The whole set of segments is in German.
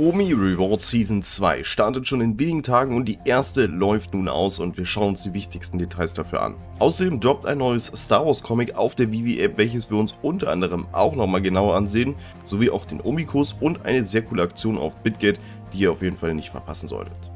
Omi Reward Season 2 startet schon in wenigen Tagen und die erste läuft nun aus und wir schauen uns die wichtigsten Details dafür an. Außerdem droppt ein neues Star Wars Comic auf der Vivi App, welches wir uns unter anderem auch nochmal genauer ansehen, sowie auch den Omi-Kurs und eine sehr coole Aktion auf BitGet, die ihr auf jeden Fall nicht verpassen solltet.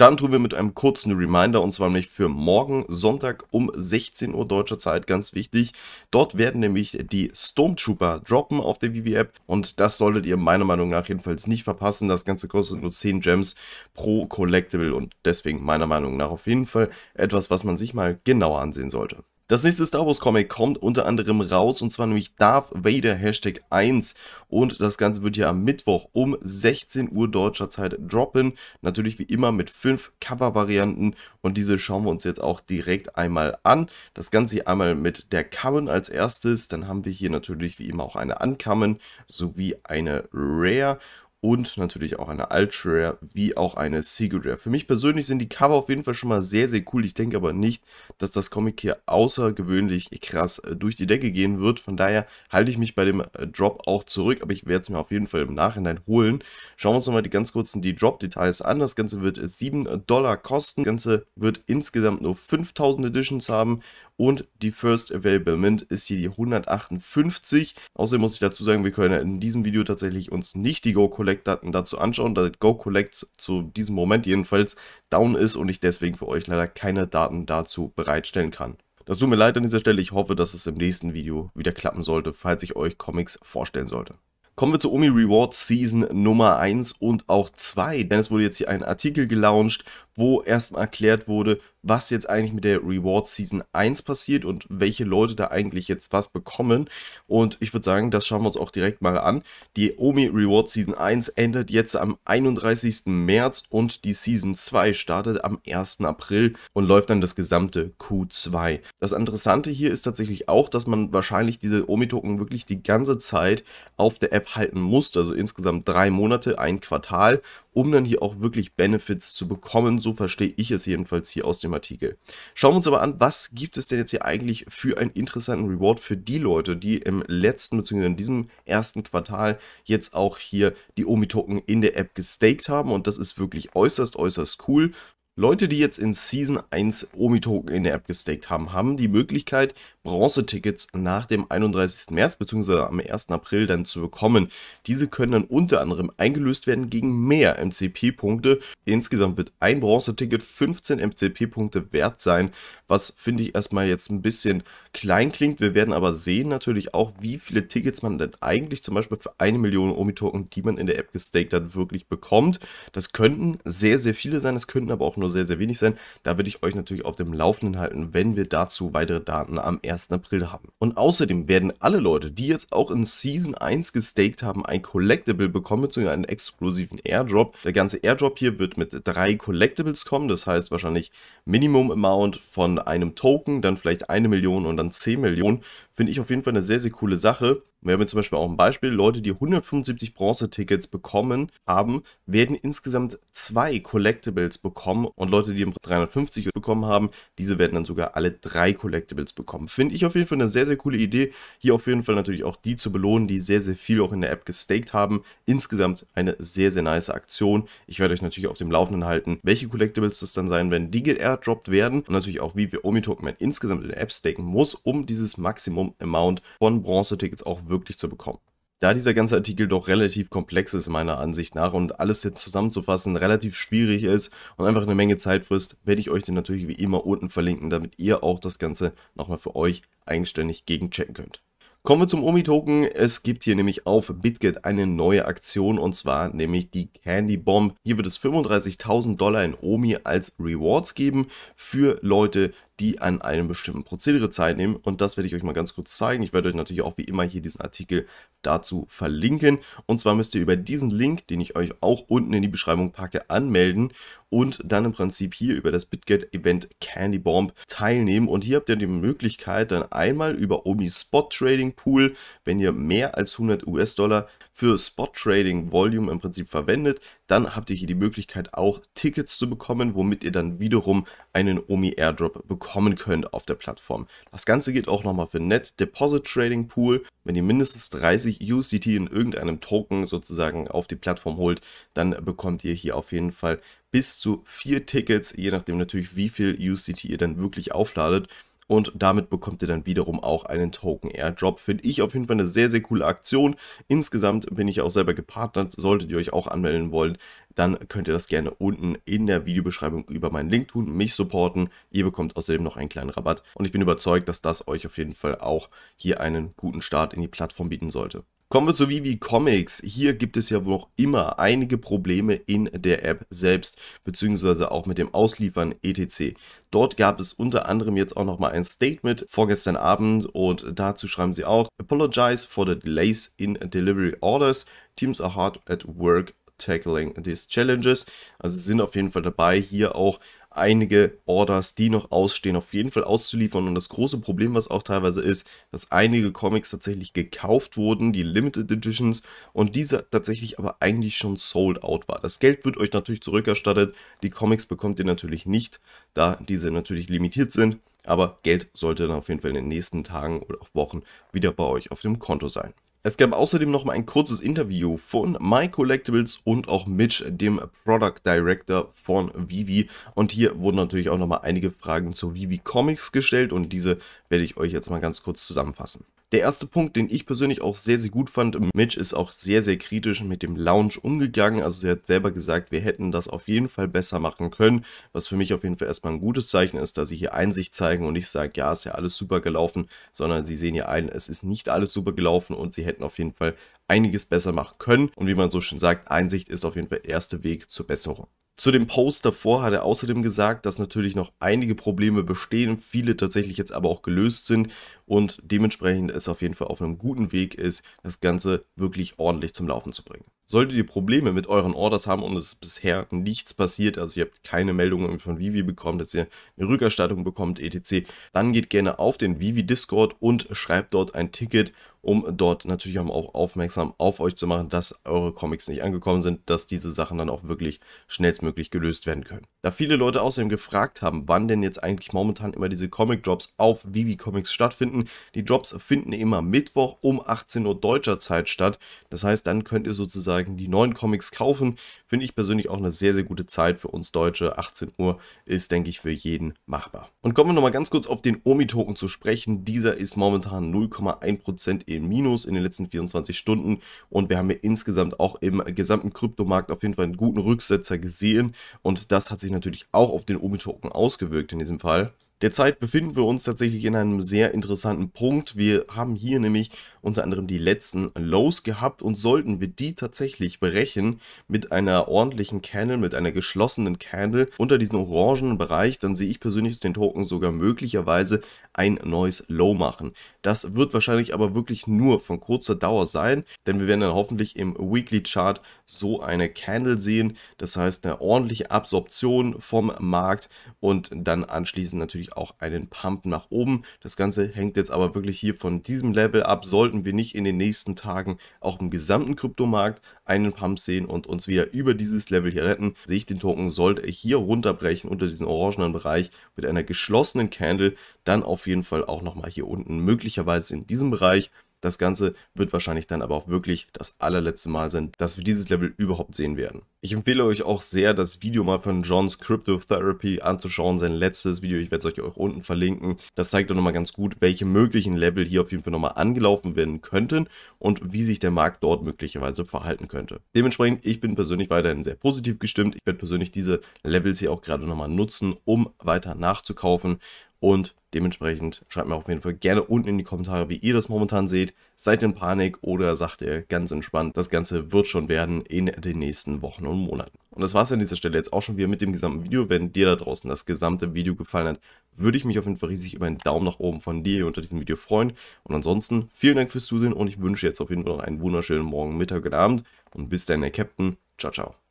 Start tun wir mit einem kurzen Reminder und zwar nämlich für morgen Sonntag um 16 Uhr deutscher Zeit, ganz wichtig. Dort werden nämlich die Stormtrooper droppen auf der Vivi App und das solltet ihr meiner Meinung nach jedenfalls nicht verpassen. Das Ganze kostet nur 10 Gems pro Collectible und deswegen meiner Meinung nach auf jeden Fall etwas, was man sich mal genauer ansehen sollte. Das nächste Star Wars Comic kommt unter anderem raus und zwar nämlich Darth Vader Hashtag 1 und das Ganze wird hier am Mittwoch um 16 Uhr deutscher Zeit droppen. Natürlich wie immer mit fünf Cover-Varianten und diese schauen wir uns jetzt auch direkt einmal an. Das Ganze hier einmal mit der Common als erstes, dann haben wir hier natürlich wie immer auch eine Uncommon sowie eine Rare und natürlich auch eine Ultra Rare wie auch eine Secret Rare. Für mich persönlich sind die Cover auf jeden Fall schon mal sehr, sehr cool. Ich denke aber nicht, dass das Comic hier außergewöhnlich krass äh, durch die Decke gehen wird. Von daher halte ich mich bei dem äh, Drop auch zurück, aber ich werde es mir auf jeden Fall im Nachhinein holen. Schauen wir uns nochmal die ganz kurzen die Drop-Details an. Das Ganze wird 7 äh, Dollar kosten. Das Ganze wird insgesamt nur 5000 Editions haben und die First Available Mint ist hier die 158. Außerdem muss ich dazu sagen, wir können in diesem Video tatsächlich uns nicht die Go Collect Daten dazu anschauen, da Go Collect zu diesem Moment jedenfalls down ist und ich deswegen für euch leider keine Daten dazu bereitstellen kann. Das tut mir leid an dieser Stelle, ich hoffe, dass es im nächsten Video wieder klappen sollte, falls ich euch Comics vorstellen sollte. Kommen wir zur Omi Rewards Season Nummer 1 und auch 2, denn es wurde jetzt hier ein Artikel gelauncht, wo erstmal erklärt wurde, was jetzt eigentlich mit der Reward Season 1 passiert und welche Leute da eigentlich jetzt was bekommen. Und ich würde sagen, das schauen wir uns auch direkt mal an. Die Omi Reward Season 1 endet jetzt am 31. März und die Season 2 startet am 1. April und läuft dann das gesamte Q2. Das Interessante hier ist tatsächlich auch, dass man wahrscheinlich diese Omi-Token wirklich die ganze Zeit auf der App halten muss. Also insgesamt drei Monate, ein Quartal um dann hier auch wirklich Benefits zu bekommen. So verstehe ich es jedenfalls hier aus dem Artikel. Schauen wir uns aber an, was gibt es denn jetzt hier eigentlich für einen interessanten Reward für die Leute, die im letzten bzw. in diesem ersten Quartal jetzt auch hier die Omi-Token in der App gestaked haben und das ist wirklich äußerst, äußerst cool. Leute, die jetzt in Season 1 Omi-Token in der App gestaked haben, haben die Möglichkeit, Bronze-Tickets nach dem 31. März bzw. am 1. April dann zu bekommen. Diese können dann unter anderem eingelöst werden gegen mehr MCP-Punkte. Insgesamt wird ein Bronze-Ticket 15 MCP-Punkte wert sein, was finde ich erstmal jetzt ein bisschen klein klingt. Wir werden aber sehen natürlich auch, wie viele Tickets man denn eigentlich zum Beispiel für eine Million Omi-Token, die man in der App gestaked hat, wirklich bekommt. Das könnten sehr, sehr viele sein, es könnten aber auch nur nur sehr, sehr wenig sein. Da würde ich euch natürlich auf dem Laufenden halten, wenn wir dazu weitere Daten am 1. April haben. Und außerdem werden alle Leute, die jetzt auch in Season 1 gestaked haben, ein Collectible bekommen, beziehungsweise einen exklusiven Airdrop. Der ganze Airdrop hier wird mit drei Collectibles kommen, das heißt wahrscheinlich Minimum Amount von einem Token, dann vielleicht eine Million und dann 10 Millionen. Finde ich auf jeden Fall eine sehr, sehr coole Sache. Wir haben jetzt zum Beispiel auch ein Beispiel, Leute, die 175 Bronze-Tickets bekommen haben, werden insgesamt zwei Collectibles bekommen und Leute, die 350 bekommen haben, diese werden dann sogar alle drei Collectibles bekommen. Finde ich auf jeden Fall eine sehr, sehr coole Idee. Hier auf jeden Fall natürlich auch die zu belohnen, die sehr, sehr viel auch in der App gestaked haben. Insgesamt eine sehr, sehr nice Aktion. Ich werde euch natürlich auf dem Laufenden halten, welche Collectibles das dann sein werden, die geairdroppt werden und natürlich auch, wie wir omi insgesamt in der App staken muss, um dieses Maximum-Amount von Bronze-Tickets auch auch wirklich zu bekommen. Da dieser ganze Artikel doch relativ komplex ist meiner Ansicht nach und alles jetzt zusammenzufassen relativ schwierig ist und einfach eine Menge Zeit frisst, werde ich euch den natürlich wie immer unten verlinken, damit ihr auch das Ganze nochmal für euch eigenständig gegenchecken könnt. Kommen wir zum Omi-Token. Es gibt hier nämlich auf BitGet eine neue Aktion und zwar nämlich die Candy Bomb. Hier wird es 35.000 Dollar in Omi als Rewards geben für Leute, die an einem bestimmten Prozedere Zeit nehmen. Und das werde ich euch mal ganz kurz zeigen. Ich werde euch natürlich auch wie immer hier diesen Artikel dazu verlinken. Und zwar müsst ihr über diesen Link, den ich euch auch unten in die Beschreibung packe, anmelden und dann im Prinzip hier über das BitGet-Event Candy Bomb teilnehmen. Und hier habt ihr die Möglichkeit, dann einmal über Omi Spot Trading Pool, wenn ihr mehr als 100 US-Dollar für Spot Trading Volume im Prinzip verwendet, dann habt ihr hier die Möglichkeit auch Tickets zu bekommen, womit ihr dann wiederum einen Omi Airdrop bekommt bekommen könnt auf der Plattform. Das Ganze geht auch nochmal für Net Deposit Trading Pool. Wenn ihr mindestens 30 UCT in irgendeinem Token sozusagen auf die Plattform holt, dann bekommt ihr hier auf jeden Fall bis zu vier Tickets, je nachdem natürlich, wie viel UCT ihr dann wirklich aufladet und damit bekommt ihr dann wiederum auch einen Token Airdrop. Finde ich auf jeden Fall eine sehr, sehr coole Aktion. Insgesamt bin ich auch selber gepartnert. Solltet ihr euch auch anmelden wollen, dann könnt ihr das gerne unten in der Videobeschreibung über meinen Link tun, mich supporten. Ihr bekommt außerdem noch einen kleinen Rabatt und ich bin überzeugt, dass das euch auf jeden Fall auch hier einen guten Start in die Plattform bieten sollte. Kommen wir zu Vivi Comics. Hier gibt es ja noch immer einige Probleme in der App selbst, beziehungsweise auch mit dem Ausliefern etc. Dort gab es unter anderem jetzt auch nochmal ein Statement vorgestern Abend und dazu schreiben sie auch Apologize for the delays in delivery orders. Teams are hard at work tackling these challenges. Also sind auf jeden Fall dabei, hier auch einige Orders, die noch ausstehen, auf jeden Fall auszuliefern. Und das große Problem, was auch teilweise ist, dass einige Comics tatsächlich gekauft wurden, die Limited Editions, und diese tatsächlich aber eigentlich schon sold out war. Das Geld wird euch natürlich zurückerstattet, die Comics bekommt ihr natürlich nicht, da diese natürlich limitiert sind. Aber Geld sollte dann auf jeden Fall in den nächsten Tagen oder auch Wochen wieder bei euch auf dem Konto sein. Es gab außerdem nochmal ein kurzes Interview von My Collectibles und auch Mitch, dem Product Director von Vivi. Und hier wurden natürlich auch nochmal einige Fragen zu Vivi Comics gestellt und diese werde ich euch jetzt mal ganz kurz zusammenfassen. Der erste Punkt, den ich persönlich auch sehr, sehr gut fand, Mitch ist auch sehr, sehr kritisch mit dem Lounge umgegangen. Also sie hat selber gesagt, wir hätten das auf jeden Fall besser machen können, was für mich auf jeden Fall erstmal ein gutes Zeichen ist, dass sie hier Einsicht zeigen und nicht sagen, ja, ist ja alles super gelaufen, sondern sie sehen ja ein, es ist nicht alles super gelaufen und sie hätten auf jeden Fall einiges besser machen können. Und wie man so schön sagt, Einsicht ist auf jeden Fall der erste Weg zur Besserung. Zu dem Post davor hat er außerdem gesagt, dass natürlich noch einige Probleme bestehen, viele tatsächlich jetzt aber auch gelöst sind und dementsprechend es auf jeden Fall auf einem guten Weg ist, das Ganze wirklich ordentlich zum Laufen zu bringen. Solltet ihr Probleme mit euren Orders haben und es bisher nichts passiert, also ihr habt keine Meldungen von Vivi bekommen, dass ihr eine Rückerstattung bekommt, etc., dann geht gerne auf den Vivi Discord und schreibt dort ein Ticket um dort natürlich auch aufmerksam auf euch zu machen, dass eure Comics nicht angekommen sind, dass diese Sachen dann auch wirklich schnellstmöglich gelöst werden können. Da viele Leute außerdem gefragt haben, wann denn jetzt eigentlich momentan immer diese Comic-Drops auf Vivi Comics stattfinden, die Drops finden immer Mittwoch um 18 Uhr deutscher Zeit statt. Das heißt, dann könnt ihr sozusagen die neuen Comics kaufen. Finde ich persönlich auch eine sehr, sehr gute Zeit für uns Deutsche. 18 Uhr ist, denke ich, für jeden machbar. Und kommen wir nochmal ganz kurz auf den Omi-Token zu sprechen. Dieser ist momentan 0,1% 10 Minus in den letzten 24 Stunden. Und wir haben ja insgesamt auch im gesamten Kryptomarkt auf jeden Fall einen guten Rücksetzer gesehen. Und das hat sich natürlich auch auf den Omi-Token ausgewirkt in diesem Fall. Derzeit befinden wir uns tatsächlich in einem sehr interessanten Punkt. Wir haben hier nämlich unter anderem die letzten Lows gehabt und sollten wir die tatsächlich berechnen mit einer ordentlichen Candle, mit einer geschlossenen Candle unter diesem orangenen Bereich, dann sehe ich persönlich den Token sogar möglicherweise ein neues Low machen. Das wird wahrscheinlich aber wirklich nur von kurzer Dauer sein, denn wir werden dann hoffentlich im Weekly Chart so eine Candle sehen, das heißt eine ordentliche Absorption vom Markt und dann anschließend natürlich natürlich auch einen Pump nach oben. Das Ganze hängt jetzt aber wirklich hier von diesem Level ab. Sollten wir nicht in den nächsten Tagen auch im gesamten Kryptomarkt einen Pump sehen und uns wieder über dieses Level hier retten, sehe ich den Token, sollte er hier runterbrechen unter diesen orangenen Bereich mit einer geschlossenen Candle, dann auf jeden Fall auch nochmal hier unten möglicherweise in diesem Bereich das Ganze wird wahrscheinlich dann aber auch wirklich das allerletzte Mal sein, dass wir dieses Level überhaupt sehen werden. Ich empfehle euch auch sehr, das Video mal von Johns Cryptotherapy anzuschauen, sein letztes Video. Ich werde es euch auch unten verlinken. Das zeigt doch nochmal ganz gut, welche möglichen Level hier auf jeden Fall nochmal angelaufen werden könnten und wie sich der Markt dort möglicherweise verhalten könnte. Dementsprechend, ich bin persönlich weiterhin sehr positiv gestimmt. Ich werde persönlich diese Levels hier auch gerade nochmal nutzen, um weiter nachzukaufen. Und dementsprechend schreibt mir auf jeden Fall gerne unten in die Kommentare, wie ihr das momentan seht. Seid in Panik oder sagt ihr ganz entspannt, das Ganze wird schon werden in den nächsten Wochen und Monaten. Und das war es an dieser Stelle jetzt auch schon wieder mit dem gesamten Video. Wenn dir da draußen das gesamte Video gefallen hat, würde ich mich auf jeden Fall riesig über einen Daumen nach oben von dir hier unter diesem Video freuen. Und ansonsten vielen Dank fürs Zusehen und ich wünsche jetzt auf jeden Fall noch einen wunderschönen Morgen, Mittag und Abend. Und bis dann, der Captain. Ciao, ciao.